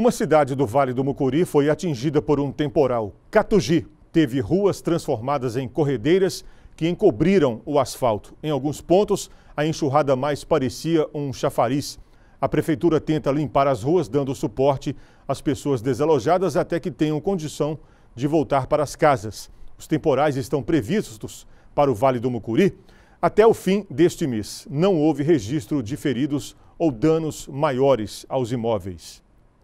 Uma cidade do Vale do Mucuri foi atingida por um temporal. Catugi teve ruas transformadas em corredeiras que encobriram o asfalto. Em alguns pontos, a enxurrada mais parecia um chafariz. A prefeitura tenta limpar as ruas, dando suporte às pessoas desalojadas até que tenham condição de voltar para as casas. Os temporais estão previstos para o Vale do Mucuri até o fim deste mês. Não houve registro de feridos ou danos maiores aos imóveis.